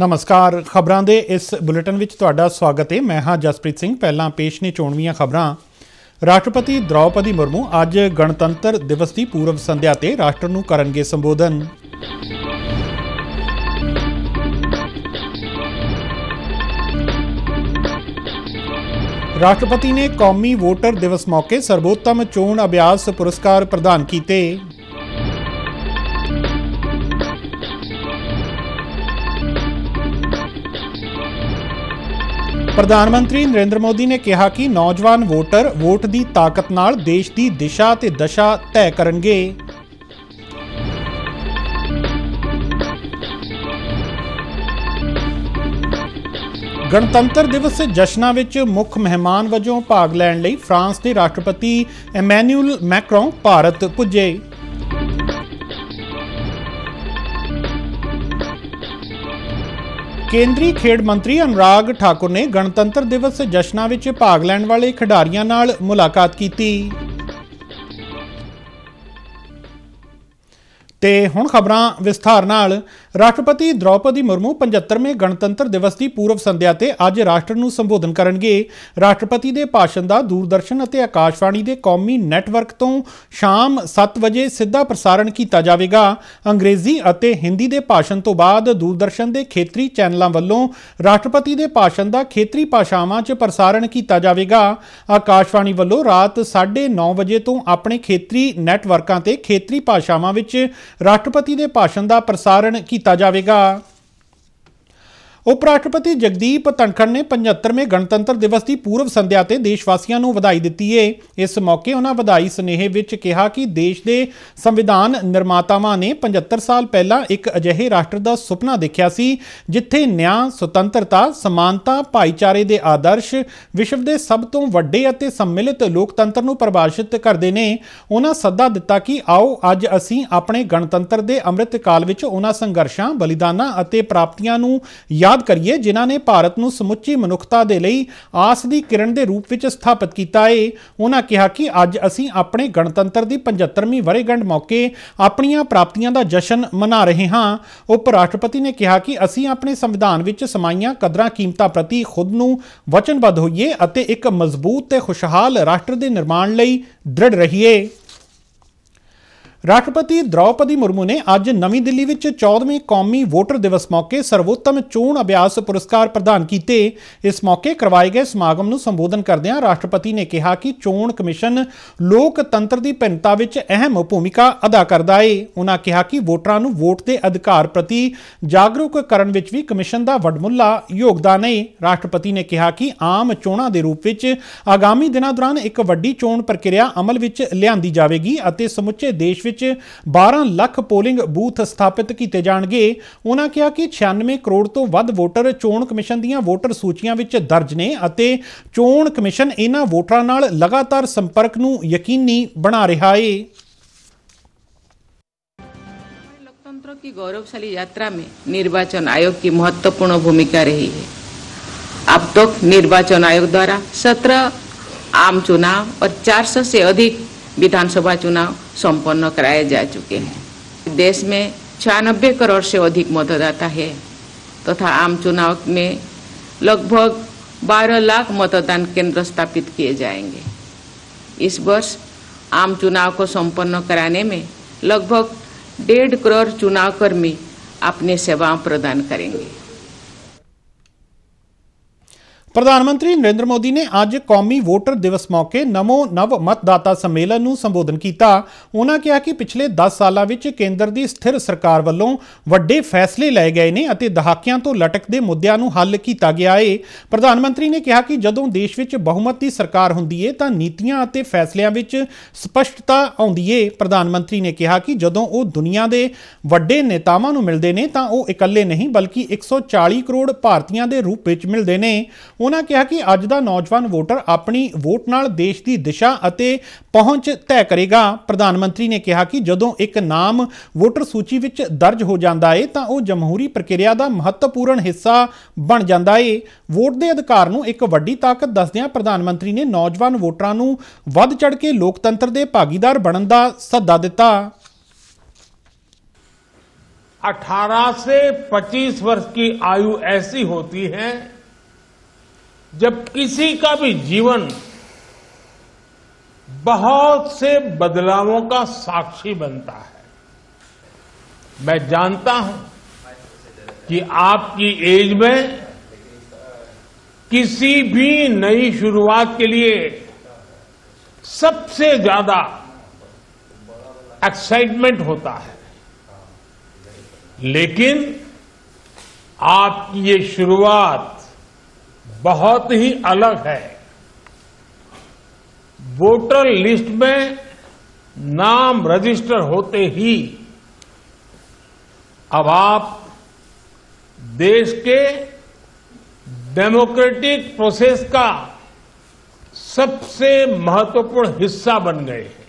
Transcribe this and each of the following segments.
ਨਮਸਕਾਰ ਖਬਰਾਂ ਦੇ ਇਸ ਬੁਲੇਟਿਨ ਵਿੱਚ ਤੁਹਾਡਾ ਸਵਾਗਤ ਹੈ ਮੈਂ ਹਾਂ ਜਸਪ੍ਰੀਤ ਸਿੰਘ ਪਹਿਲਾਂ ਪੇਸ਼ ਨੇ ਚੋਣਵੀਆਂ ਖਬਰਾਂ ਰਾਸ਼ਟਰਪਤੀ ਦ੍ਰੌਪਦੀ ਮੁਰਮੂ ਅੱਜ ਗਣਤੰਤਰ ਦਿਵਸ ਦੀ ਪੂਰਵ ਸੰਧਿਆ ਤੇ ਰਾਸ਼ਟਰ ਨੂੰ ਕਰਨਗੇ ਸੰਬੋਧਨ ਰਾਸ਼ਟਰਪਤੀ ਨੇ ਕੌਮੀ ਵੋਟਰ ਦਿਵਸ ਮੌਕੇ ਸਰਬੋਤਮ ਚੋਣ ਅਭਿਆਸ ਪੁਰਸਕਾਰ ਪ੍ਰਦਾਨ ਕੀਤੇ ਪ੍ਰਧਾਨ ਮੰਤਰੀ ਨਰਿੰਦਰ ਮੋਦੀ ਨੇ ਕਿਹਾ ਕਿ ਨੌਜਵਾਨ ਵੋਟਰ ਵੋਟ ਦੀ ਤਾਕਤ ਨਾਲ ਦੇਸ਼ ਦੀ ਦਿਸ਼ਾ ਤੇ ਦਸ਼ਾ ਤੈਅ ਕਰਨਗੇ ਗਣਤੰਤਰ ਦਿਵਸ ਜਸ਼ਨਾਂ ਵਿੱਚ ਮੁੱਖ ਮਹਿਮਾਨ ਵਜੋਂ ਭਾਗ ਲੈਣ ਲਈ ਫਰਾਂਸ ਦੇ ਰਾਸ਼ਟਰਪਤੀ ਐਮੈਨੂਅਲ ਮੈਕਰੋਂ ਭਾਰਤ ਪੁੱਜੇ ਕੇਂਦਰੀ ਖੇਡ ਮੰਤਰੀ ਅਨਰਾਗ ਠਾਕੁਰ ਨੇ ਗਣਤੰਤਰ ਦਿਵਸ ਜਸ਼ਨਾਂ ਵਿੱਚ ਭਾਗ ਲੈਣ ਵਾਲੇ ਖਿਡਾਰੀਆਂ ਨਾਲ ਮੁਲਾਕਾਤ ਕੀਤੀ ਤੇ ਹੁਣ ਖਬਰਾਂ ਵਿਸਥਾਰ ਨਾਲ ਰਾਸ਼ਟਰਪਤੀ ਦ੍ਰੌਪਦੀ ਮੁਰਮੂ 75ਵੇਂ ਗਣਤੰਤਰ ਦਿਵਸ ਦੀ ਪੂਰਵ ਸੰਧਿਆ ਤੇ ਅੱਜ ਰਾਸ਼ਟਰ ਨੂੰ ਸੰਬੋਧਨ ਕਰਨਗੇ ਰਾਸ਼ਟਰਪਤੀ ਦੇ ਭਾਸ਼ਣ ਦਾ ਦੂਰਦਰਸ਼ਨ ਅਤੇ ਆਕਾਸ਼ਵਾਣੀ ਦੇ ਕੌਮੀ ਨੈਟਵਰਕ ਤੋਂ ਸ਼ਾਮ 7 ਵਜੇ ਸਿੱਧਾ ਪ੍ਰਸਾਰਣ ਕੀਤਾ ਜਾਵੇਗਾ ਅੰਗਰੇਜ਼ੀ ਅਤੇ ਹਿੰਦੀ ਦੇ ਭਾਸ਼ਣ ਤੋਂ ਬਾਅਦ ਦੂਰਦਰਸ਼ਨ ਦੇ ਖੇਤਰੀ ਚੈਨਲਾਂ ਵੱਲੋਂ ਰਾਸ਼ਟਰਪਤੀ ਦੇ ਭਾਸ਼ਣ ਦਾ ਖੇਤਰੀ ਭਾਸ਼ਾਵਾਂ 'ਚ ਪ੍ਰਸਾਰਣ ਕੀਤਾ ਜਾਵੇਗਾ ਆਕਾਸ਼ਵਾਣੀ ਵੱਲੋਂ ਰਾਤ 9:30 ਵਜੇ ਤੋਂ ਆਪਣੇ ਖੇਤਰੀ ਨੈਟਵਰਕਾਂ ਤੇ ਖੇਤਰੀ ਭਾਸ਼ਾਵਾਂ ਵਿੱਚ ਰਾਸ਼ਟਰਪਤੀ ਦੇ ਭਾਸ਼ਣ ਦਾ ਪ੍ਰਸਾਰਣ ਕੀਤਾ ਕੀਤਾ ਜਾਵੇਗਾ ਉਪ ਰਾਸ਼ਟਰਪਤੀ ਜਗਦੀਪ ਧਨਖੜ ਨੇ 75ਵੇਂ ਗਣਤੰਤਰ ਦਿਵਸ ਦੀ ਪੂਰਵ ਸੰਧਿਆ ਤੇ ਦੇਸ਼ ਵਾਸੀਆਂ ਨੂੰ ਵਧਾਈ ਦਿੱਤੀ ਏ ਇਸ ਮੌਕੇ ਉਹਨਾਂ ਵਧਾਈ ਸੁਨੇਹੇ ਵਿੱਚ ਕਿਹਾ ਕਿ ਦੇਸ਼ ਦੇ ਸੰਵਿਧਾਨ ਨਿਰਮਾਤਾਵਾਂ ਨੇ 75 ਸਾਲ ਪਹਿਲਾਂ ਇੱਕ ਅਜਿਹੇ ਰਾਸ਼ਟਰ ਦਾ ਸੁਪਨਾ ਦੇਖਿਆ ਸੀ ਜਿੱਥੇ ਨਿਆਂ, ਸੁਤੰਤਰਤਾ, ਸਮਾਨਤਾ, ਭਾਈਚਾਰੇ ਦੇ ਆਦਰਸ਼ ਵਿਸ਼ਵ ਦੇ ਸਭ ਤੋਂ ਵੱਡੇ ਅਤੇ ਸੰਮਿਲਿਤ ਲੋਕਤੰਤਰ ਨੂੰ ਪਰਿਭਾਸ਼ਿਤ ਕਰਦੇ ਨੇ ਉਹਨਾਂ ਸੱਦਾ ਦਿੱਤਾ ਕਿ ਆਓ ਅੱਜ ਅਸੀਂ ਆਪਣੇ ਗਣਤੰਤਰ ਦੇ ਅੰਮ੍ਰਿਤ ਕਾਲ ਵਿੱਚ ਉਹਨਾਂ ਸੰਘਰਸ਼ਾਂ, ਬਲੀਦਾਨਾਂ ਅਤੇ ਪ੍ਰਾਪਤੀਆਂ ਨੂੰ ਯਾਦ ਯਾਦ ਕਰੀਏ ਜਿਨ੍ਹਾਂ ਨੇ ਭਾਰਤ ਨੂੰ ਸਮੁੱਚੀ ਮਨੁੱਖਤਾ ਦੇ ਲਈ ਆਸ ਦੀ ਕਿਰਨ ਦੇ ਰੂਪ ਵਿੱਚ ਸਥਾਪਿਤ ਕੀਤਾ ਹੈ ਉਹਨਾਂ ਕਿਹਾ ਕਿ ਅੱਜ ਅਸੀਂ ਆਪਣੇ ਗਣਤੰਤਰ ਦੀ 75ਵੀਂ ਵਰੇਗੰਢ ਮੌਕੇ ਆਪਣੀਆਂ ਪ੍ਰਾਪਤੀਆਂ ਦਾ ਜਸ਼ਨ ਮਨਾ ਰਹੇ ਹਾਂ ਉਪ ਰਾਸ਼ਟਰਪਤੀ ਨੇ ਕਿਹਾ ਕਿ ਅਸੀਂ ਆਪਣੇ ਸੰਵਿਧਾਨ ਵਿੱਚ ਸਮਾਈਆਂ ਕਦਰਾਂ ਕੀਮਤਾਂ ਪ੍ਰਤੀ ਖੁਦ ਨੂੰ ਵਚਨਬੱਧ ਹੋਈਏ ਅਤੇ ਇੱਕ ਮਜ਼ਬੂਤ ਤੇ ਖੁਸ਼ਹਾਲ ਰਾਸ਼ਟਰ ਦੇ ਨਿਰਮਾਣ ਲਈ ਦ੍ਰਿੜ ਰਹੀਏ ਰਾਸ਼ਟਰਪਤੀ ਦ੍ਰੌਪਦੀ ਮੁਰਮੂ ਨੇ ਅੱਜ ਨਵੀਂ ਦਿੱਲੀ ਵਿੱਚ 14ਵੇਂ ਕੌਮੀ ਵੋਟਰ ਦਿਵਸ ਮੌਕੇ ਸਰਵੋਤਮ ਚੋਣ ਅਭਿਆਸ ਪੁਰਸਕਾਰ ਪ੍ਰਦਾਨ ਕੀਤੇ ਇਸ ਮੌਕੇ ਕਰਵਾਏ ਗਏ ਸਮਾਗਮ ਨੂੰ ਸੰਬੋਧਨ ਕਰਦਿਆਂ ਰਾਸ਼ਟਰਪਤੀ ਨੇ ਕਿਹਾ ਕਿ ਚੋਣ ਕਮਿਸ਼ਨ ਲੋਕਤੰਤਰ ਦੀ ਭਿੰਨਤਾ ਵਿੱਚ ਅਹਿਮ ਭੂਮਿਕਾ ਅਦਾ ਕਰਦਾ ਹੈ ਉਹਨਾਂ ਕਿਹਾ ਕਿ ਵੋਟਰਾਂ ਨੂੰ ਵੋਟ ਦੇ ਅਧਿਕਾਰ ਪ੍ਰਤੀ ਜਾਗਰੂਕ ਕਰਨ ਵਿੱਚ ਵੀ ਕਮਿਸ਼ਨ ਦਾ ਵੱਡਮੁੱਲਾ ਯੋਗਦਾਨ ਹੈ ਰਾਸ਼ਟਰਪਤੀ ਨੇ ਕਿਹਾ ਕਿ ਆਮ ਚੋਣਾਂ ਦੇ ਰੂਪ ਵਿੱਚ ਆਗਾਮੀ ਦਿਨਾਂ ਦੌਰਾਨ ਇੱਕ ਵੱਡੀ ਚੋਣ ਪ੍ਰਕਿਰਿਆ ਅਮਲ ਵਿੱਚ ਲਿਆਂਦੀ ਜਾਵੇਗੀ ਅਤੇ ਸਮੁੱਚੇ ਦੇਸ਼ ਵਿੱਚ 12 ਲੱਖ ਪੋਲਿੰਗ ਬੂਥ ਸਥਾਪਿਤ ਕੀਤੇ ਜਾਣਗੇ ਉਹਨਾਂ ਕਿਹਾ ਕਿ 96 ਕਰੋੜ ਤੋਂ ਵੱਧ ਵੋਟਰ ਚੋਣ ਕਮਿਸ਼ਨ ਦੀਆਂ ਵੋਟਰ ਸੂਚੀਆਂ ਵਿੱਚ ਦਰਜ ਨੇ ਅਤੇ ਚੋਣ ਕਮਿਸ਼ਨ ਇਹਨਾਂ ਵੋਟਰਾਂ ਨਾਲ ਲਗਾਤਾਰ ਸੰਪਰਕ ਨੂੰ ਯਕੀਨੀ ਬਣਾ ਰਿਹਾ ਹੈ लोकतंत्र की गौरवशाली यात्रा में निर्वाचन आयोग की महत्वपूर्ण भूमिका रही है अब तक तो निर्वाचन आयोग द्वारा 17 आम चुनाव और 400 से अधिक विधानसभा चुनाव संपन्न कराए जा चुके हैं देश में छियानबे करोड़ से अधिक मतदाता है तथा तो आम चुनाव में लगभग 12 लाख मतदान केंद्र स्थापित किए जाएंगे इस वर्ष आम चुनाव को संपन्न कराने में लगभग डेढ़ करोड़ चुनाव कर्मी अपनी सेवाएं प्रदान करेंगे ਪ੍ਰਧਾਨ ਮੰਤਰੀ ਨਰਿੰਦਰ ਮੋਦੀ ਨੇ ਅੱਜ ਕੌਮੀ ਵੋਟਰ ਦਿਵਸ ਮੌਕੇ ਨਮੋ ਨਵ ਮਤਦਾਤਾ ਸੰਮੇਲਨ ਨੂੰ ਸੰਬੋਧਨ ਕੀਤਾ ਉਹਨਾਂ ਕਿਹਾ ਕਿ ਪਿਛਲੇ 10 ਸਾਲਾਂ ਵਿੱਚ ਕੇਂਦਰ ਦੀ ਸਥਿਰ ਸਰਕਾਰ ਵੱਲੋਂ ਵੱਡੇ ਫੈਸਲੇ ਲਏ ਗਏ ਨੇ ਅਤੇ ਦਹਾਕਿਆਂ ਤੋਂ ਲਟਕਦੇ ਮੁੱਦਿਆਂ ਨੂੰ ਹੱਲ ਕੀਤਾ ਗਿਆ ਏ ਪ੍ਰਧਾਨ ਮੰਤਰੀ ਨੇ ਕਿਹਾ ਕਿ ਜਦੋਂ ਦੇਸ਼ ਵਿੱਚ ਬਹੁਮਤ ਦੀ ਸਰਕਾਰ ਹੁੰਦੀ ਏ ਤਾਂ ਨੀਤੀਆਂ ਅਤੇ ਫੈਸਲਿਆਂ ਵਿੱਚ ਸਪਸ਼ਟਤਾ ਆਉਂਦੀ ਏ ਪ੍ਰਧਾਨ ਮੰਤਰੀ ਨੇ ਕਿਹਾ ਕਿ ਜਦੋਂ ਉਹ ਦੁਨੀਆ ਦੇ ਵੱਡੇ ਨੇਤਾਵਾਂ ਨੂੰ ਮਿਲਦੇ ਨੇ ਤਾਂ ਉਹ ਇਕੱਲੇ ਨਹੀਂ ਬਲਕਿ 140 ਕਰੋੜ ਭਾਰਤੀਆਂ ਦੇ ਰੂਪ ਵਿੱਚ ਮਿਲਦੇ ਨੇ ਉਹਨਾਂ ਕਿਹਾ ਕਿ ਅੱਜ ਦਾ ਨੌਜਵਾਨ ਵੋਟਰ ਆਪਣੀ ਵੋਟ ਨਾਲ ਦੇਸ਼ ਦੀ ਦਿਸ਼ਾ ਅਤੇ ਪਹੁੰਚ ਤੈਅ ਕਰੇਗਾ ਪ੍ਰਧਾਨ ਮੰਤਰੀ ਨੇ ਕਿਹਾ ਕਿ ਜਦੋਂ ਇੱਕ ਨਾਮ ਵੋਟਰ ਸੂਚੀ ਵਿੱਚ ਦਰਜ ਹੋ ਜਾਂਦਾ ਹੈ ਤਾਂ ਉਹ ਜਮਹੂਰੀ ਪ੍ਰਕਿਰਿਆ ਦਾ ਮਹੱਤਵਪੂਰਨ ਹਿੱਸਾ ਬਣ ਜਾਂਦਾ ਹੈ ਵੋਟ ਦੇ ਅਧਿਕਾਰ ਨੂੰ ਇੱਕ ਵੱਡੀ ਤਾਕਤ ਦੱਸਦਿਆਂ ਪ੍ਰਧਾਨ ਮੰਤਰੀ ਨੇ ਨੌਜਵਾਨ ਵੋਟਰਾਂ ਨੂੰ ਵੱਧ ਚੜ ਕੇ ਲੋਕਤੰਤਰ ਦੇ ਭਾਗੀਦਾਰ ਬਣਨ ਦਾ ਸੱਦਾ ਦਿੱਤਾ 18 ਸੇ 25 ਵਰਸ ਕੀ ਆਯੂ ਐਸੀ ਹੋਤੀ ਹੈ जब किसी का भी जीवन बहुत से बदलावों का साक्षी बनता है मैं जानता हूं कि आपकी एज में किसी भी नई शुरुआत के लिए सबसे ज्यादा एक्साइटमेंट होता है लेकिन आपकी ये शुरुआत बहुत ही अलग है वोटर लिस्ट में नाम रजिस्टर होते ही अब आप देश के डेमोक्रेटिक प्रोसेस का सबसे महत्वपूर्ण हिस्सा बन गए हैं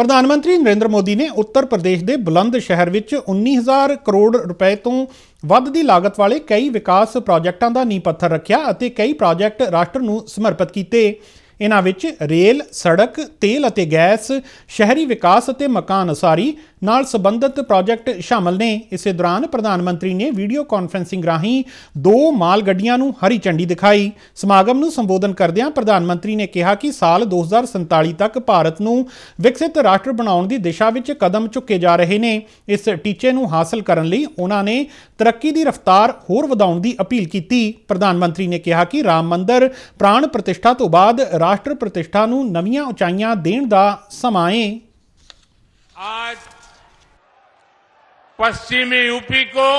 ਪ੍ਰਧਾਨ ਮੰਤਰੀ ਨਰਿੰਦਰ ਮੋਦੀ ਨੇ ਉੱਤਰ ਪ੍ਰਦੇਸ਼ ਦੇ ਬੁਲੰਦ ਸ਼ਹਿਰ ਵਿੱਚ 19000 ਕਰੋੜ ਰੁਪਏ ਤੋਂ ਵੱਧ ਦੀ ਲਾਗਤ ਵਾਲੇ ਕਈ ਵਿਕਾਸ ਪ੍ਰੋਜੈਕਟਾਂ ਦਾ ਨੀਂਹ ਪੱਥਰ ਰੱਖਿਆ ਅਤੇ ਕਈ ਪ੍ਰੋਜੈਕਟ ਰਾਸ਼ਟਰ ਨੂੰ ਸਮਰਪਿਤ ਕੀਤੇ ਇਹਨਾਂ ਵਿੱਚ ਰੇਲ ਸੜਕ ਤੇਲ ਅਤੇ ਗੈਸ ਸ਼ਹਿਰੀ ਵਿਕਾਸ ਅਤੇ ਮਕਾਨ ਅਸਾਰੀ ਨਾਲ ਸੰਬੰਧਿਤ ਪ੍ਰੋਜੈਕਟ ਸ਼ਾਮਲ ਨੇ ਇਸੇ ਦੌਰਾਨ ਪ੍ਰਧਾਨ ਮੰਤਰੀ ਨੇ ਵੀਡੀਓ ਕਾਨਫਰੈਂਸਿੰਗ ਰਾਹੀਂ ਦੋ ਮਾਲ ਗੱਡੀਆਂ ਨੂੰ ਹਰੀ ਝੰਡੀ ਦਿਖਾਈ ਸਮਾਗਮ ਨੂੰ ਸੰਬੋਧਨ ਕਰਦਿਆਂ ਪ੍ਰਧਾਨ ਮੰਤਰੀ ਨੇ ਕਿਹਾ ਕਿ ਸਾਲ 2047 ਤੱਕ ਭਾਰਤ ਨੂੰ ਵਿਕਸਿਤ ਰਾਸ਼ਟਰ ਬਣਾਉਣ ਦੀ ਦਿਸ਼ਾ ਵਿੱਚ ਕਦਮ ਚੁੱਕੇ ਜਾ ਰਹੇ ਨੇ ਇਸ ਟੀਚੇ ਨੂੰ ਹਾਸਲ ਕਰਨ ਲਈ ਉਹਨਾਂ ਨੇ ਤਰੱਕੀ ਦੀ ਰਫ਼ਤਾਰ ਹੋਰ ਵਧਾਉਣ ਦੀ ਅਪੀਲ ਕੀਤੀ ਪ੍ਰਧਾਨ ਮੰਤਰੀ ਨੇ ਕਿਹਾ ਕਿ ਰਾਮ ਮੰਦਰ ਪ੍ਰਾਣ ਪ੍ਰਤਿਸ਼ਠਾ ਤੋਂ ਬਾਅਦ ਰਾਸ਼ਟਰ ਪ੍ਰਤਿਸ਼ਠਾ ਨੂੰ ਨਵੀਆਂ ਉਚਾਈਆਂ ਦੇਣ ਦਾ ਸਮਾਂ ਹੈ ਅੱਜ पश्चिमी यूपी को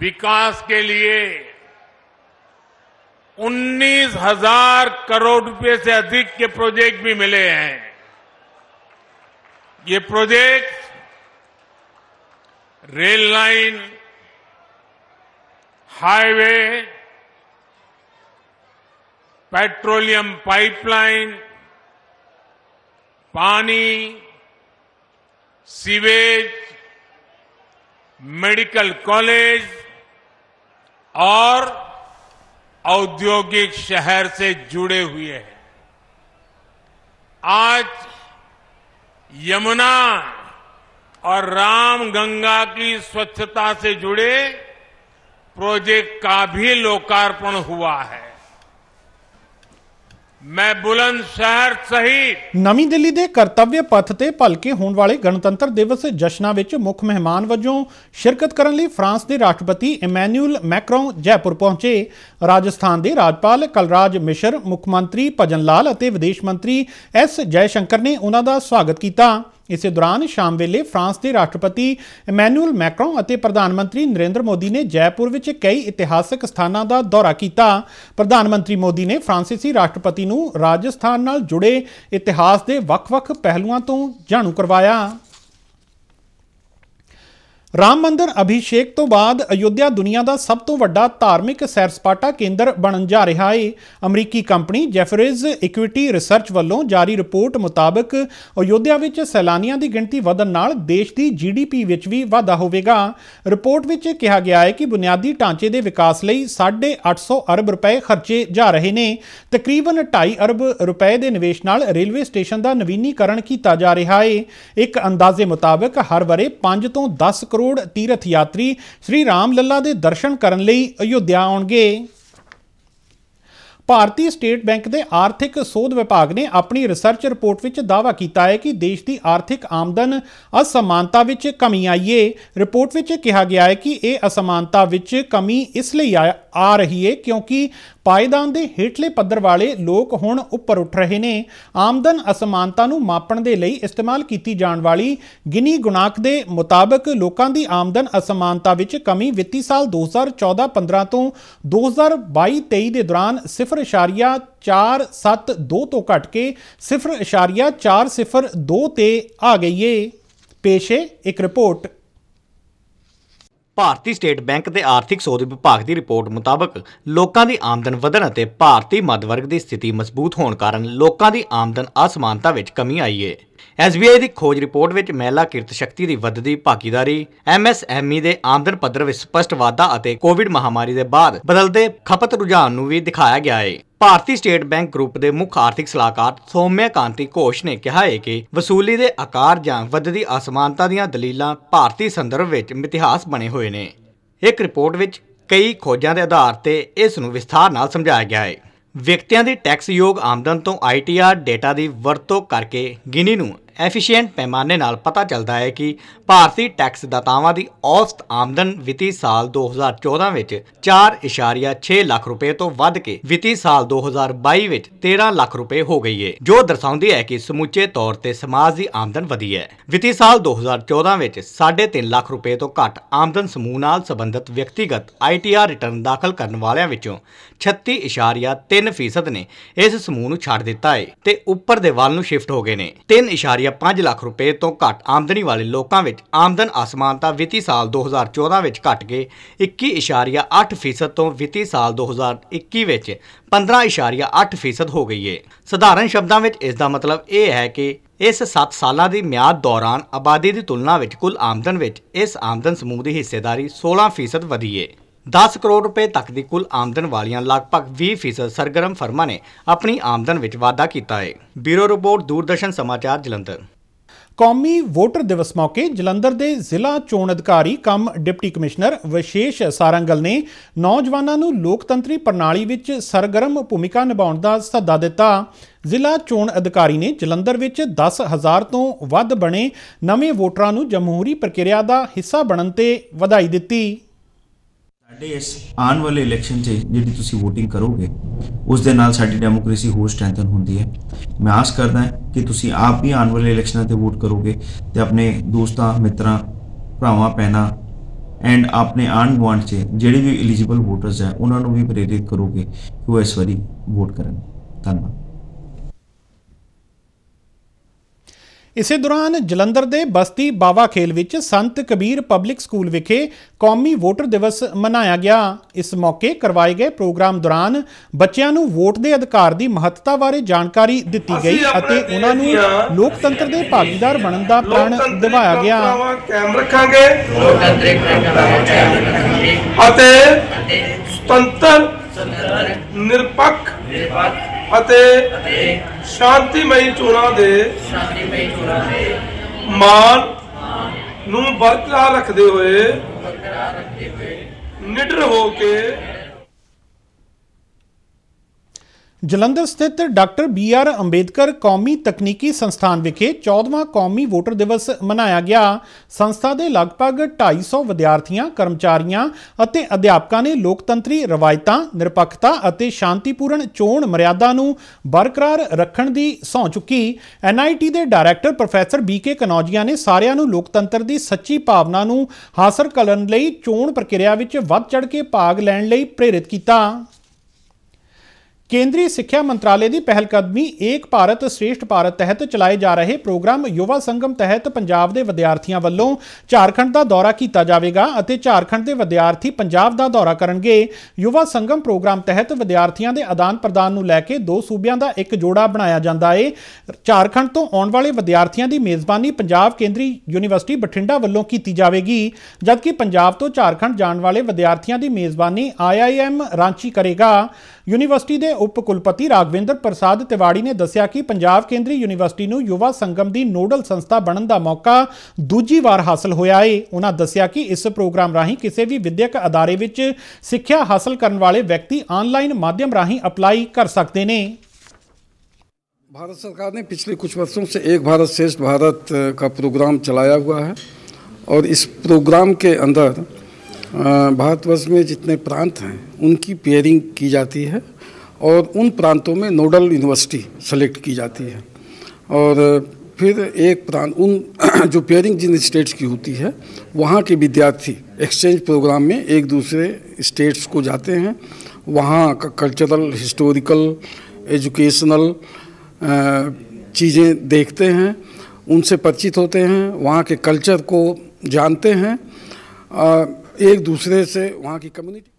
विकास के लिए उन्नीस हजार करोड़ रुपए से अधिक के प्रोजेक्ट भी मिले हैं ये project rail line highway petroleum pipeline पानी सीवेज मेडिकल कॉलेज और औद्योगिक शहर से जुड़े हुए हैं आज यमुना और राम गंगा की स्वच्छता से जुड़े प्रोजेक्ट का भी लोकार्पण हुआ है ਮੈਂ ਬੁਲੰਦ ਸ਼ਹਿਰ ਸਹੀ ਨਵੀਂ ਦਿੱਲੀ ਦੇ ਕਰਤੱਵਯ ਪਥ ਤੇ ਭਲਕੇ ਹੋਣ ਵਾਲੇ ਗਣਤੰਤਰ ਦਿਵਸ ਜਸ਼ਨਾਂ ਵਿੱਚ ਮੁੱਖ ਮਹਿਮਾਨ ਵਜੋਂ ਸ਼ਿਰਕਤ ਕਰਨ ਲਈ ਫਰਾਂਸ ਦੇ ਰਾਸ਼ਟਰਪਤੀ ਇਮੈਨੂਅਲ ਮੈਕਰੋਂ ਜੈਪੁਰ ਪਹੁੰਚੇ ਰਾਜਸਥਾਨ ਦੇ ਰਾਜਪਾਲ ਕਲਰਾਜ ਮਿਸ਼ਰ ਮੁੱਖ ਮੰਤਰੀ ਭਜਨ ਲਾਲ ਅਤੇ ਵਿਦੇਸ਼ ਮੰਤਰੀ ਐਸ ਜੈ ਸ਼ੰਕਰ ਨੇ ਉਹਨਾਂ ਦਾ ਸਵਾਗਤ ਕੀਤਾ ਇਸੇ ਦੌਰਾਨ ਸ਼ਾਮ ਵੇਲੇ ਫਰਾਂਸ ਦੇ ਰਾਸ਼ਟਰਪਤੀ ਇਮੈਨੂਅਲ ਮੈਕਰੋਂ ਅਤੇ ਪ੍ਰਧਾਨ ਮੰਤਰੀ ਨਰਿੰਦਰ ਮੋਦੀ ਨੇ ਜੈਪੁਰ ਵਿੱਚ ਕਈ ਇਤਿਹਾਸਕ ਸਥਾਨਾਂ ਦਾ ਦੌਰਾ ਕੀਤਾ ਪ੍ਰਧਾਨ ਮੰਤਰੀ ਮੋਦੀ ਨੇ ਫ੍ਰਾਂਸੀਸੀ ਰਾਸ਼ਟਰਪਤੀ ਨੂੰ ਰਾਜਸਥਾਨ ਨਾਲ ਜੁੜੇ ਇਤਿਹਾਸ ਦੇ ਵੱਖ-ਵੱਖ ਪਹਿਲੂਆਂ ਤੋਂ ਜਾਣੂ ਕਰਵਾਇਆ ਰਾਮ ਮੰਦਰ ਅਭਿਸ਼ੇਕ ਤੋਂ ਬਾਅਦ ਅਯੁੱਧਿਆ ਦੁਨੀਆ ਦਾ ਸਭ ਤੋਂ ਵੱਡਾ ਧਾਰਮਿਕ ਸੈਰ ਸਪਾਟਾ ਕੇਂਦਰ ਬਣਨ ਜਾ ਰਿਹਾ ਹੈ ਅਮਰੀਕੀ ਕੰਪਨੀ ਜੈਫਰੀਜ਼ ਇਕਵਿਟੀ ਰਿਸਰਚ ਵੱਲੋਂ ਜਾਰੀ ਰਿਪੋਰਟ ਮੁਤਾਬਕ ਅਯੁੱਧਿਆ ਵਿੱਚ ਸੈਲਾਨੀਆਂ ਦੀ ਗਿਣਤੀ ਵਧਣ ਨਾਲ ਦੇਸ਼ ਦੀ ਜੀਡੀਪੀ ਵਿੱਚ ਵੀ ਵਾਧਾ ਹੋਵੇਗਾ ਰਿਪੋਰਟ ਵਿੱਚ ਕਿਹਾ ਗਿਆ ਹੈ ਕਿ ਬੁਨਿਆਦੀ ਢਾਂਚੇ ਦੇ ਵਿਕਾਸ ਲਈ 850 ਅਰਬ ਰੁਪਏ ਖਰਚੇ ਜਾ ਰਹੇ ਨੇ ਤਕਰੀਬਨ 2.5 ਅਰਬ ਰੁਪਏ ਦੇ ਨਿਵੇਸ਼ ਨਾਲ ਰੇਲਵੇ ਸਟੇਸ਼ਨ ਦਾ ਨਵੀਨੀਕਰਨ ਕੀਤਾ ਜਾ ਰਿਹਾ ਹੈ ਇੱਕ ਅੰਦਾਜ਼ੇ ਮੁਤਾਬਕ ਹਰ ਵਾਰੇ 5 ਤੋਂ 10 ਕਰੋੜ ਕਰੋੜ ਤੀਰਥ ਯਾਤਰੀ ਸ੍ਰੀ ਰਾਮ ਲੱਲਾ ਦੇ ਦਰਸ਼ਨ ਕਰਨ ਲਈ ਅਯੁੱਧਿਆ ਆਉਣਗੇ ਭਾਰਤੀ ਸਟੇਟ ਬੈਂਕ ਦੇ ਆਰਥਿਕ ਸੋਧ ਵਿਭਾਗ ਨੇ ਆਪਣੀ ਰਿਸਰਚ ਰਿਪੋਰਟ ਵਿੱਚ ਦਾਅਵਾ ਕੀਤਾ ਹੈ ਕਿ ਦੇਸ਼ ਦੀ ਆਰਥਿਕ ਆਮਦਨ ਅਸਮਾਨਤਾ ਵਿੱਚ ਕਮੀ ਆਈ ਹੈ ਰਿਪੋਰਟ ਵਿੱਚ ਕਿਹਾ ਗਿਆ ਹੈ ਕਿ ਇਹ ਅਸਮਾਨਤਾ ਵਿੱਚ ਕਮੀ ਇਸ ਲਈ ਆ ਰਹੀ ਏ ਕਿਉਂਕਿ ਪਾਇਦਾਨ ਦੇ ਹੇਠਲੇ ਪੱਧਰ ਵਾਲੇ ਲੋਕ ਹੁਣ ਉੱਪਰ ਉੱਠ ਰਹੇ ਨੇ ਆਮਦਨ ਅਸਮਾਨਤਾ ਨੂੰ ਮਾਪਣ ਦੇ ਲਈ ਇਸਤੇਮਾਲ ਕੀਤੀ ਜਾਣ ਵਾਲੀ ਗਿਨੀ ਗੁਣਾਕ ਦੇ ਮੁਤਾਬਕ ਲੋਕਾਂ ਦੀ ਆਮਦਨ ਅਸਮਾਨਤਾ ਵਿੱਚ ਕਮੀ ਵਿੱਤੀ ਸਾਲ 2014-15 ਤੋਂ 2022-23 ਦੇ ਦੌਰਾਨ 0.472 ਤੋਂ ਘਟ ਕੇ 0.402 ਤੇ ਆ ਗਈ ਏ ਪੇਸ਼ੇ ਇੱਕ ਰਿਪੋਰਟ ਭਾਰਤੀ ਸਟੇਟ ਬੈਂਕ ਦੇ ਆਰਥਿਕ ਸੋਧ ਵਿਭਾਗ ਦੀ ਰਿਪੋਰਟ ਮੁਤਾਬਕ ਲੋਕਾਂ ਦੀ ਆਮਦਨ ਵਧਣ ਅਤੇ ਭਾਰਤੀ ਮੱਧ ਵਰਗ ਦੀ ਸਥਿਤੀ ਮਜ਼ਬੂਤ ਹੋਣ ਕਾਰਨ ਲੋਕਾਂ ਦੀ ਆਮਦਨ ਅਸਮਾਨਤਾ ਵਿੱਚ ਕਮੀ ਆਈ ਹੈ ਐਸਬੀਆਈ ਦੀ ਖੋਜ ਰਿਪੋਰਟ ਵਿੱਚ ਮਹਿਲਾ ਕਿਰਤ ਸ਼ਕਤੀ ਦੀ ਵੱਧਦੀ ਭਾਗੀਦਾਰੀ ਐਮਐਸਐਮਈ ਦੇ ਆਮਦਨ ਪੱਧਰ ਵਿੱਚ ਸਪਸ਼ਟ ਵਾਧਾ ਅਤੇ ਕੋਵਿਡ ਮਹਾਮਾਰੀ ਦੇ ਬਾਅਦ ਬਦਲਦੇ ਖਪਤ ਰੁਝਾਨ ਨੂੰ ਵੀ ਦਿਖਾਇਆ ਗਿਆ ਹੈ ਭਾਰਤੀ ਸਟੇਟ ਬੈਂਕ ਗਰੁੱਪ ਦੇ ਮੁੱਖ ਆਰਥਿਕ ਸਲਾਹਕਾਰ ਸੋਮਿਆ ਕਾਂਤੀ ਘੋਸ਼ ਨੇ ਕਿਹਾ ਹੈ ਕਿ ਵਸੂਲੀ ਦੇ ਆਕਾਰ ਜਾਂ ਵੱਧਦੀ ਅਸਮਾਨਤਾ ਦੀਆਂ ਦਲੀਲਾਂ ਭਾਰਤੀ ਸੰਦਰਭ ਵਿੱਚ ਇਤਿਹਾਸ ਬਣੇ ਹੋਏ ਨੇ ਇੱਕ ਰਿਪੋਰਟ ਵਿੱਚ ਕਈ ਖੋਜਾਂ ਦੇ ਆਧਾਰ ਤੇ ਇਸ ਨੂੰ ਵਿਸਥਾਰ ਨਾਲ ਸਮਝਾਇਆ ਗਿਆ ਹੈ ਵਿਅਕਤੀਆਂ ਦੀ ਟੈਕਸਯੋਗ ਆਮਦਨ ਤੋਂ ਆਈਟੀਆਰ ਡਾਟਾ ਦੀ ਵਰਤੋਂ ਕਰਕੇ ਗਿਨੀ ਨੂੰ ਐਫੀਸ਼ੀਐਂਟ ਪੈਮਾਨੇ ਨਾਲ ਪਤਾ ਚੱਲਦਾ ਹੈ ਕਿ ਭਾਰਤੀ ਟੈਕਸ ਦਾਤਾਵਾਂ ਦੀ ਔਸਤ ਆਮਦਨ ਵਿੱਤੀ ਸਾਲ 2014 ਵਿੱਚ 4.6 ਲੱਖ ਰੁਪਏ ਤੋਂ ਵੱਧ ਕੇ ਵਿੱਤੀ ਸਾਲ 2022 ਵਿੱਚ 13 ਲੱਖ ਰੁਪਏ ਹੋ ਗਈ ਹੈ ਜੋ ਦਰਸਾਉਂਦੀ ਹੈ ਕਿ ਸਮੁੱਚੇ ਤੌਰ ਤੇ ਸਮਾਜ ਦੀ ਆਮਦਨ ਵਧੀ ਹੈ ਵਿੱਤੀ ਸਾਲ 2014 ਵਿੱਚ 3.5 ਲੱਖ ਰੁਪਏ ਤੋਂ ਘੱਟ ਆਮਦਨ ਸਮੂਹ ਨਾਲ ਸੰਬੰਧਿਤ ਵਿਅਕਤੀਗਤ ਆਈਟੀਆਰ ਰਿਟਰਨ ਦਾਖਲ ਕਰਨ ਵਾਲਿਆਂ ਵਿੱਚੋਂ 36.3% ਨੇ ਇਸ ਸਮੂਹ ਨੂੰ ਛੱਡ ਦਿੱਤਾ ਹੈ ਤੇ ਉੱਪਰ ਦੇ ਵੱਲ ਨੂੰ ਸ਼ਿਫਟ ਹੋ ਗਏ ਨੇ 3 1.5 ਲੱਖ ਰੁਪਏ ਤੋਂ ਘੱਟ ਆਮਦਨੀ ਵਾਲੇ ਲੋਕਾਂ ਵਿੱਚ ਆਮਦਨ ਅਸਮਾਨਤਾ ਵਿੱਤੀ ਸਾਲ 2014 ਵਿੱਚ ਘਟ ਕੇ 21.8% ਤੋਂ ਵਿੱਤੀ ਸਾਲ 2021 ਵਿੱਚ 15.8% ਹੋ ਗਈ ਹੈ ਸਧਾਰਨ ਸ਼ਬਦਾਂ ਵਿੱਚ ਇਸ ਦਾ ਮਤਲਬ ਇਹ ਹੈ ਕਿ ਇਸ 7 ਸਾਲਾਂ ਦੀ ਮਿਆਦ ਦੌਰਾਨ ਆਬਾਦੀ ਦੀ ਤੁਲਨਾ ਵਿੱਚ ਕੁੱਲ ਆਮਦਨ ਵਿੱਚ ਇਸ ਆਮਦਨ ਸਮੂਹ ਦੀ ਹਿੱਸੇਦਾਰੀ 16% ਵਧੀ ਹੈ 10 ਕਰੋੜ ਰੁਪਏ ਤੱਕ ਦੀ ਕੁੱਲ ਆਮਦਨ ਵਾਲੀਆਂ ਲਗਭਗ 20% ਸਰਗਰਮ ਫਰਮਾਂ ਨੇ ਆਪਣੀ ਆਮਦਨ ਵਿੱਚ ਵਾਧਾ ਕੀਤਾ ਹੈ ਬਿਊਰੋ ਰਿਪੋਰਟ ਦੂਰਦਰਸ਼ਨ ਸਮਾਚਾਰ ਜਲੰਧਰ ਕੌਮੀ ਵੋਟਰ ਦਿਵਸ ਮੌਕੇ ਜਲੰਧਰ ਦੇ ਜ਼ਿਲ੍ਹਾ ਚੋਣ ਅਧਿਕਾਰੀ ਕਮ ਡਿਪਟੀ ਕਮਿਸ਼ਨਰ ਵਿਸ਼ੇਸ਼ ਸਾਰੰਗਲ ਨੇ ਨੌਜਵਾਨਾਂ ਨੂੰ ਲੋਕਤੰਤਰੀ ਪ੍ਰਣਾਲੀ ਵਿੱਚ ਸਰਗਰਮ ਭੂਮਿਕਾ ਨਿਭਾਉਣ ਦਾ ਸੱਦਾ ਦਿੱਤਾ ਜ਼ਿਲ੍ਹਾ ਚੋਣ ਅਧਿਕਾਰੀ ਨੇ ਜਲੰਧਰ ਵਿੱਚ 10000 ਤੋਂ ਵੱਧ ਬਣੇ ਨਵੇਂ ਵੋਟਰਾਂ ਨੂੰ ਜਮਹੂਰੀ ਪ੍ਰਕਿਰਿਆ ਦਾ ਹਿੱਸਾ ਬਣਨ ਤੇ ਵਧਾਈ ਦਿੱਤੀ ਸਾਡੇ ਇਸ ਆਉਣ ਵਾਲੇ ਇਲੈਕਸ਼ਨ 'ਚ ਜਿਹੜੀ ਤੁਸੀਂ VOTING ਕਰੋਗੇ ਉਸ ਦੇ ਨਾਲ ਸਾਡੀ ਡੈਮੋਕ੍ਰੇਸੀ ਹੋਰ ਸਟ੍ਰੈਂਥਨ ਹੁੰਦੀ ਹੈ ਮੈਂ ਆਸ ਕਰਦਾ ਕਿ ਤੁਸੀਂ ਆਪ ਵੀ ਆਉਣ ਵਾਲੇ ਇਲੈਕਸ਼ਨਾਂ ਤੇ ਵੋਟ ਕਰੋਗੇ ਤੇ ਆਪਣੇ ਦੋਸਤਾਂ ਮਿੱਤਰਾਂ ਭਰਾਵਾਂ ਪੈਣਾ ਐਂਡ ਆਪਣੇ ਆਣ ਗਵਾਂਡ 'ਚ ਜਿਹੜੇ ਵੀ ਐਲੀਜੀਬਲ ਵੋਟਰਸ ਹੈ ਉਹਨਾਂ ਨੂੰ ਵੀ ਪ੍ਰੇਰਿਤ ਕਰੋਗੇ ਕਿ ਉਹ ਇਸ ਵਾਰੀ ਵੋਟ ਕਰਨ ਧੰਨਵਾਦ ਇਸੇ ਦੌਰਾਨ ਜਲੰਧਰ ਦੇ ਬਸਤੀ ਬਾਵਾ ਖੇਲ ਵਿੱਚ ਸੰਤ ਕਬੀਰ ਪਬਲਿਕ ਸਕੂਲ ਵਿਖੇ ਕੌਮੀ ਵੋਟਰ ਦਿਵਸ ਮਨਾਇਆ ਗਿਆ ਇਸ ਮੌਕੇ ਕਰਵਾਏ ਗਏ ਪ੍ਰੋਗਰਾਮ ਦੌਰਾਨ ਬੱਚਿਆਂ ਨੂੰ ਵੋਟ ਦੇ ਅਧਿਕਾਰ ਦੀ ਮਹੱਤਤਾ ਬਾਰੇ ਜਾਣਕਾਰੀ ਦਿੱਤੀ ਗਈ ਅਤੇ ਉਹਨਾਂ ਨੂੰ ਲੋਕਤੰਤਰ ਦੇ ਭਾਗੀਦਾਰ ਬਣਨ ਦਾ ਪ੍ਰਣ ਦਿਵਾਇਆ ਗਿਆ ਅਤੇ ਸੁਤੰਤਰ ਨਿਰਪੱਖ ਅਤੇ ਸ਼ਾਂਤੀਮਈ ਚੋਣਾਂ ਦੇ ਸ਼ਾਂਤੀਮਈ ਚੋਣਾਂ ਦੇ ਮਾਨ ਨੂੰ ਬਰਕਰਾਰ ਰੱਖਦੇ ਹੋਏ ਨਿਡਰ ਹੋ ਕੇ ਜਲੰਧਰ ਸਥਿਤ ਡਾਕਟਰ ਬੀ ਆਰ ਅੰਬੇਦਕਰ ਕੌਮੀ ਤਕਨੀਕੀ ਸੰਸਥਾਨ ਵਿਖੇ 14ਵਾਂ ਕੌਮੀ ਵੋਟਰ ਦਿਵਸ ਮਨਾਇਆ ਗਿਆ ਸੰਸਥਾ ਦੇ ਲਗਭਗ 250 ਵਿਦਿਆਰਥੀਆਂ ਕਰਮਚਾਰੀਆਂ ਅਤੇ ਅਧਿਆਪਕਾਂ ਨੇ ਲੋਕਤੰਤਰੀ ਰਵਾਇਤਾਂ ਨਿਰਪੱਖਤਾ ਅਤੇ ਸ਼ਾਂਤੀਪੂਰਨ ਚੋਣ ਮਰਿਆਦਾ ਨੂੰ ਬਰਕਰਾਰ ਰੱਖਣ ਦੀ ਸਹੁੰ ਚੁੱਕੀ ਐਨਆਈਟੀ ਦੇ director professor B K Kanaujia ਨੇ ਸਾਰਿਆਂ ਨੂੰ ਲੋਕਤੰਤਰ ਦੀ ਸੱਚੀ ਭਾਵਨਾ ਨੂੰ ਹਾਸਲ ਕਰਨ ਲਈ ਚੋਣ ਪ੍ਰਕਿਰਿਆ ਵਿੱਚ ਵੱਧ ਚੜ ਕੇ ਭਾਗ ਲੈਣ ਲਈ ਪ੍ਰੇਰਿਤ ਕੀਤਾ ਕੇਂਦਰੀ ਸਿੱਖਿਆ ਮੰਤਰਾਲੇ ਦੀ ਪਹਿਲ ਕਦਮੀ ਏਕ ਭਾਰਤ ਸ੍ਰੇਸ਼ਟ ਭਾਰਤ ਤਹਿਤ ਚਲਾਏ ਜਾ ਰਹੇ ਪ੍ਰੋਗਰਾਮ ਯੁਵਾ ਸੰਗਮ ਤਹਿਤ ਪੰਜਾਬ ਦੇ ਵਿਦਿਆਰਥੀਆਂ ਵੱਲੋਂ ਝਾਰਖੰਡ ਦਾ ਦੌਰਾ ਕੀਤਾ ਜਾਵੇਗਾ ਅਤੇ ਝਾਰਖੰਡ ਦੇ ਵਿਦਿਆਰਥੀ ਪੰਜਾਬ ਦਾ ਦੌਰਾ ਕਰਨਗੇ ਯੁਵਾ ਸੰਗਮ ਪ੍ਰੋਗਰਾਮ ਤਹਿਤ ਵਿਦਿਆਰਥੀਆਂ ਦੇ ਆਦਾਨ-ਪ੍ਰਦਾਨ ਨੂੰ ਲੈ ਕੇ ਦੋ ਸੂਬਿਆਂ ਦਾ ਇੱਕ ਜੋੜਾ ਬਣਾਇਆ ਜਾਂਦਾ ਹੈ ਝਾਰਖੰਡ ਤੋਂ ਆਉਣ ਵਾਲੇ ਵਿਦਿਆਰਥੀਆਂ ਦੀ ਮੇਜ਼ਬਾਨੀ ਪੰਜਾਬ ਕੇਂਦਰੀ ਯੂਨੀਵਰਸਿਟੀ ਬਠਿੰਡਾ ਵੱਲੋਂ ਕੀਤੀ ਜਾਵੇਗੀ ਜਦਕਿ ਪੰਜਾਬ ਤੋਂ ਝਾਰਖੰਡ ਜਾਣ ਵਾਲੇ ਵਿਦਿਆਰਥੀਆਂ ਦੀ ਮੇਜ਼ਬਾਨੀ ਆਈਆਈਐਮ ਰਾਂਚੀ ਕਰੇਗਾ ਯੂਨੀਵਰਸਿਟੀ ਦੇ ਉਪ ਕੁਲਪਤੀ ਰਾਗਵਿੰਦਰ ਪ੍ਰਸਾਦ ਤਿਵਾੜੀ ਨੇ ਦੱਸਿਆ ਕਿ ਪੰਜਾਬ ਕੇਂਦਰੀ ਯੂਨੀਵਰਸਿਟੀ ਨੂੰ ਯੁਵਾ ਸੰਗਮ ਦੀ ਨੋਡਲ ਸੰਸਥਾ ਬਣਨ ਦਾ ਮੌਕਾ ਦੂਜੀ ਵਾਰ ਹਾਸਲ ਹੋਇਆ ਏ ਉਹਨਾਂ ਦੱਸਿਆ ਕਿ ਇਸ ਪ੍ਰੋਗਰਾਮ ਰਾਹੀਂ ਕਿਸੇ ਵੀ ਵਿਦਿਅਕ ਅਦਾਰੇ ਵਿੱਚ ਸਿੱਖਿਆ ਹਾਸਲ ਕਰਨ ਵਾਲੇ ਵਿਅਕਤੀ ਆਨਲਾਈਨ ਮਾਧਿਅਮ ਰਾਹੀਂ ਅਪਲਾਈ ਕਰ ਸਕਦੇ ਨੇ भारत सरकार ने पिछले कुछ वर्षों से एक भारत श्रेष्ठ भारत का प्रोग्राम चलाया हुआ है और इस प्रोग्राम के अंदर भारतवर्ष में जितने प्रांत हैं उनकी पेयरिंग की जाती है और उन प्रांतों में नोडल यूनिवर्सिटी सेलेक्ट की जाती है और फिर एक प्रांत उन जो पेयरिंग जिन स्टेट्स की होती है वहाँ के विद्यार्थी एक्सचेंज प्रोग्राम में एक दूसरे स्टेट्स को जाते हैं वहाँ का कल्चरल हिस्टोरिकल एजुकेशनल चीज़ें देखते हैं उनसे परिचित होते हैं वहाँ के कल्चर को जानते हैं ਇੱਕ ਦੂਸਰੇ ਸੇ ਵਹਾਂ ਕੀ ਕਮਿਊਨਿਟੀ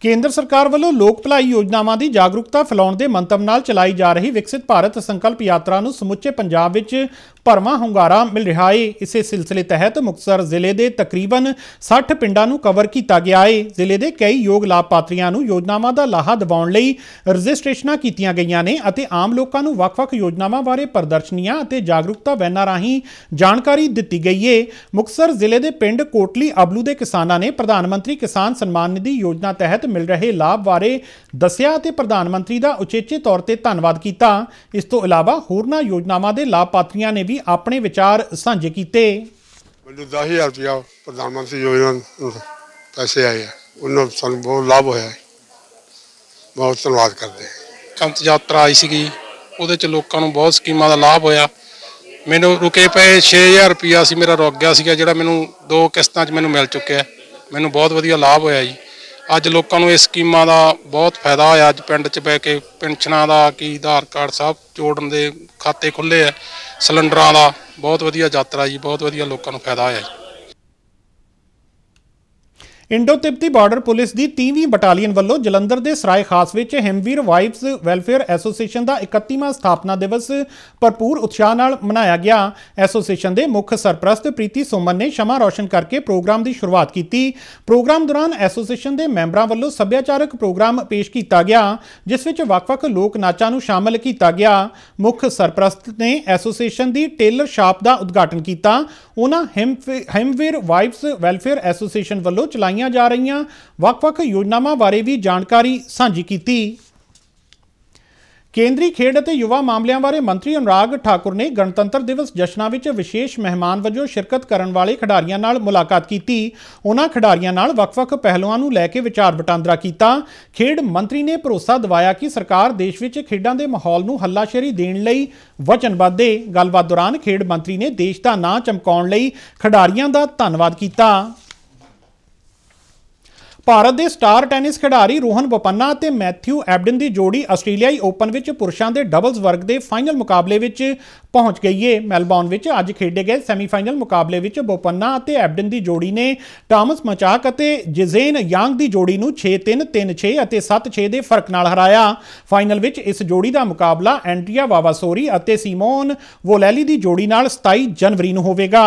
ਕੇਂਦਰ ਸਰਕਾਰ ਵੱਲੋਂ ਲੋਕ ਭਲਾਈ ਯੋਜਨਾਵਾਂ ਦੀ ਜਾਗਰੂਕਤਾ ਫੈਲਾਉਣ ਦੇ ਮੰਤਵ ਨਾਲ ਚਲਾਈ ਜਾ ਰਹੀ ਵਿਕਸਿਤ ਭਾਰਤ ਸੰਕਲਪ ਯਾਤਰਾ ਨੂੰ ਸਮੁੱਚੇ ਪੰਜਾਬ ਵਿੱਚ ਭਰਵਾਂ ਹੁੰਗਾਰਾ ਮਿਲ ਰਿਹਾ ਹੈ ਇਸੇ ਸਿਲਸਿਲੇ ਤਹਿਤ ਮੁਕਤਸਰ ਜ਼ਿਲ੍ਹੇ ਦੇ ਤਕਰੀਬਨ 60 ਪਿੰਡਾਂ ਨੂੰ ਕਵਰ ਕੀਤਾ ਗਿਆ ਹੈ ਜ਼ਿਲ੍ਹੇ ਦੇ ਕਈ ਯੋਗ ਲਾਭਪਾਤਰੀਆਂ ਨੂੰ ਯੋਜਨਾਵਾਂ ਦਾ ਲਾਹਾ ਦਿਵਾਉਣ ਲਈ ਰਜਿਸਟ੍ਰੇਸ਼ਨਾਂ ਕੀਤੀਆਂ ਗਈਆਂ ਨੇ ਅਤੇ ਆਮ ਲੋਕਾਂ ਨੂੰ ਵੱਖ-ਵੱਖ ਯੋਜਨਾਵਾਂ ਬਾਰੇ ਪ੍ਰਦਰਸ਼ਨੀਆਂ ਅਤੇ ਜਾਗਰੂਕਤਾ ਵੈਨਾਂ ਰਾਹੀਂ ਜਾਣਕਾਰੀ ਦਿੱਤੀ ਗਈ ਏ ਮੁਕਤਸਰ ਜ਼ਿਲ੍ਹੇ ਦੇ ਪਿੰਡ ਕੋਟਲੀ ਅਬਲੂ ਦੇ ਕਿਸਾਨਾਂ ਨੇ ਪ੍ਰਧਾਨ ਮੰਤਰੀ ਕਿਸਾਨ ਸਨਮਾਨ ਨਿਧੀ ਯੋਜਨਾ ਤਹਿਤ ਮਿਲ ਰਹੇ ਲਾਭ ਬਾਰੇ ਦੱਸਿਆ ਅਤੇ ਪ੍ਰਧਾਨ ਮੰਤਰੀ ਦਾ ਉਚੇਚੇ ਤੌਰ ਤੇ ਧੰਨਵਾਦ ਕੀਤਾ ਇਸ ਤੋਂ ਇਲਾਵਾ ਹੋਰਨਾਂ ਯੋਜਨਾਵਾਂ ਦੇ ਲਾਭਪਾਤਰੀਆਂ ਨੇ ਵੀ ਆਪਣੇ ਵਿਚਾਰ ਸਾਂਝੇ ਕੀਤੇ ਮੈਨੂੰ 10000 ਰੁਪਇਆ ਪ੍ਰਧਾਨ ਮੰਤਰੀ ਯੋਜਨਾ ਪੈਸੇ ਆਏ ਆ ਉਹਨਾਂ ਸਾਨੂੰ ਬਹੁਤ ਲਾਭ ਹੋਇਆ ਬਹੁਤ ਧੰਨਵਾਦ ਕਰਦੇ ਕੰਤ ਯਾਤਰਾ ਆਈ ਸੀਗੀ ਉਹਦੇ ਚ ਲੋਕਾਂ ਨੂੰ ਬਹੁਤ ਸਕੀਮਾਂ ਦਾ ਲਾਭ ਹੋਇਆ ਮੈਨੂੰ ਰੁਕੇ ਪਏ 6000 ਰੁਪਇਆ ਸੀ ਮੇਰਾ ਰੁਕ ਗਿਆ ਸੀਗਾ ਜਿਹੜਾ ਮੈਨੂੰ ਦੋ ਕਿਸ਼ਤਾਂ 'ਚ ਮੈਨੂੰ ਮਿਲ ਚੁੱਕਿਆ ਮੈਨੂੰ ਬਹੁਤ ਵਧੀਆ ਲਾਭ ਹੋਇਆ ਜੀ ਅੱਜ ਲੋਕਾਂ ਨੂੰ ਇਸ ਸਕੀਮਾਂ ਦਾ ਬਹੁਤ ਫਾਇਦਾ ਹੋਇਆ ਅੱਜ ਪਿੰਡ 'ਚ ਬੈ ਕੇ ਪੈਨਸ਼ਨਾਂ ਦਾ ਕੀ ਆਧਾਰ ਕਾਰਡ ਸਭ ਜੋੜਨ ਦੇ ਖਾਤੇ ਖੁੱਲੇ ਆ ਸਿਲੰਡਰਾਂ ਦਾ ਬਹੁਤ ਵਧੀਆ ਯਾਤਰਾ ਜੀ ਬਹੁਤ ਵਧੀਆ ਲੋਕਾਂ ਨੂੰ ਫਾਇਦਾ ਹੋਇਆ ਜੀ ਇੰਡੋ ਤਿੱਬਤੀ ਬਾਰਡਰ ਪੁਲਿਸ ਦੀ 30ਵੀਂ ਬਟਾਲੀਅਨ ਵੱਲੋਂ ਜਲੰਧਰ ਦੇ ਸਰਾਏ ਖਾਸ ਵਿੱਚ ਹਿਮਵੀਰ ਵਾਈਫਸ ਵੈਲਫੇਅਰ ਐਸੋਸੀਏਸ਼ਨ ਦਾ 31ਵਾਂ ਸਥਾਪਨਾ ਦਿਵਸ ਭਰਪੂਰ ਉਤਸ਼ਾਹ ਨਾਲ ਮਨਾਇਆ ਗਿਆ ਐਸੋਸੀਏਸ਼ਨ ਦੇ ਮੁੱਖ ਸਰਪ੍ਰਸਤ ਪ੍ਰੀਤੀ ਸੋਮਨ ਨੇ ਸ਼ਮਾ ਰੌਸ਼ਨ ਕਰਕੇ ਪ੍ਰੋਗਰਾਮ ਦੀ ਸ਼ੁਰੂਆਤ ਕੀਤੀ ਪ੍ਰੋਗਰਾਮ ਦੌਰਾਨ ਐਸੋਸੀਏਸ਼ਨ ਦੇ ਮੈਂਬਰਾਂ ਵੱਲੋਂ ਸੱਭਿਆਚਾਰਕ ਪ੍ਰੋਗਰਾਮ ਪੇਸ਼ ਕੀਤਾ ਗਿਆ ਜਿਸ ਵਿੱਚ ਵੱਖ-ਵੱਖ ਲੋਕ ਨਾਚਾਂ ਨੂੰ ਸ਼ਾਮਲ ਕੀਤਾ ਗਿਆ ਮੁੱਖ ਸਰਪ੍ਰਸਤ ਨੇ ਐਸੋਸੀਏਸ਼ਨ ਦੀ ਟੇਲਰ ਸ਼ਾਪ ਦਾ ਉਦਘਾਟਨ ਕੀਤਾ ਉਹਨਾਂ ਹਿਮਵੀਰ ਵਾਈਫਸ ਵੈਲਫੇਅਰ ਐਸੋਸੀਏਸ਼ਨ ਵੱਲੋਂ ਚਲਾਈ ਚਲਾਈਆਂ ਜਾ ਰਹੀਆਂ ਵੱਖ-ਵੱਖ ਯੋਜਨਾਵਾਂ ਬਾਰੇ ਵੀ ਜਾਣਕਾਰੀ ਸਾਂਝੀ ਕੀਤੀ ਕੇਂਦਰੀ ਖੇਡ ਅਤੇ ਯੁਵਾ ਮਾਮਲਿਆਂ ਬਾਰੇ ਮੰਤਰੀ ਅਨਰਾਗ ਠਾਕੁਰ ਨੇ ਗਣਤੰਤਰ ਦਿਵਸ ਜਸ਼ਨਾਂ ਵਿੱਚ ਵਿਸ਼ੇਸ਼ ਮਹਿਮਾਨ ਵਜੋਂ ਸ਼ਿਰਕਤ ਕਰਨ ਵਾਲੇ ਖਿਡਾਰੀਆਂ ਨਾਲ ਮੁਲਾਕਾਤ ਕੀਤੀ ਉਹਨਾਂ ਖਿਡਾਰੀਆਂ ਨਾਲ ਵੱਖ-ਵੱਖ ਪਹਿਲੂਆਂ ਨੂੰ ਲੈ ਕੇ ਵਿਚਾਰ ਵਟਾਂਦਰਾ ਕੀਤਾ ਖੇਡ ਮੰਤਰੀ ਨੇ ਭਰੋਸਾ ਦਿਵਾਇਆ ਕਿ ਸਰਕਾਰ ਦੇਸ਼ ਵਿੱਚ ਖੇਡਾਂ ਦੇ ਮਾਹੌਲ ਨੂੰ ਹੱਲਾਸ਼ੇਰੀ ਦੇਣ ਲਈ ਵਚਨਬੱਧ ਹੈ ਗੱਲਬਾਤ ਦੌਰਾਨ ਖੇਡ ਮੰਤਰੀ ਨੇ ਦੇਸ਼ ਦਾ ਨਾਂ ਚਮਕਾਉਣ ਲਈ ਖਿਡਾਰੀਆਂ ਦਾ ਧੰਨਵਾਦ ਕੀਤਾ ਭਾਰਤ ਦੇ ਸਟਾਰ ਟੈਨਿਸ ਖਿਡਾਰੀ ਰੋਹਨ ਬੋਪੰਨਾ ਅਤੇ ਮੈਥਿਊ ਐਬਡਨ ਦੀ ਜੋੜੀ ਆਸਟ੍ਰੇਲੀਆਈ ਓਪਨ ਵਿੱਚ ਪੁਰਸ਼ਾਂ ਦੇ ਡਬਲਸ ਵਰਗ ਦੇ ਫਾਈਨਲ ਮੁਕਾਬਲੇ ਵਿੱਚ ਪਹੁੰਚ ਗਈ ਹੈ ਮੈਲਬੌਰਨ ਵਿੱਚ ਅੱਜ ਖੇਡੇ ਗਏ ਸੈਮੀਫਾਈਨਲ ਮੁਕਾਬਲੇ ਵਿੱਚ ਬੋਪੰਨਾ ਅਤੇ ਐਬਡਨ ਦੀ ਜੋੜੀ ਨੇ ਟਾਮਸ ਮਚਾਕ ਅਤੇ ਜਿਜ਼ੇਨ ਯਾਂਗ ਦੀ ਜੋੜੀ ਨੂੰ 6-3 3-6 ਅਤੇ 7-6 ਦੇ ਫਰਕ ਨਾਲ ਹਰਾਇਆ ਫਾਈਨਲ ਵਿੱਚ ਇਸ ਜੋੜੀ ਦਾ ਮੁਕਾਬਲਾ ਐਂਟਰੀਆ ਵਾਵਾਸੋਰੀ ਅਤੇ ਸਿਮੋਨ ਵੋਲੈਲੀ ਦੀ ਜੋੜੀ ਨਾਲ 27 ਜਨਵਰੀ ਨੂੰ ਹੋਵੇਗਾ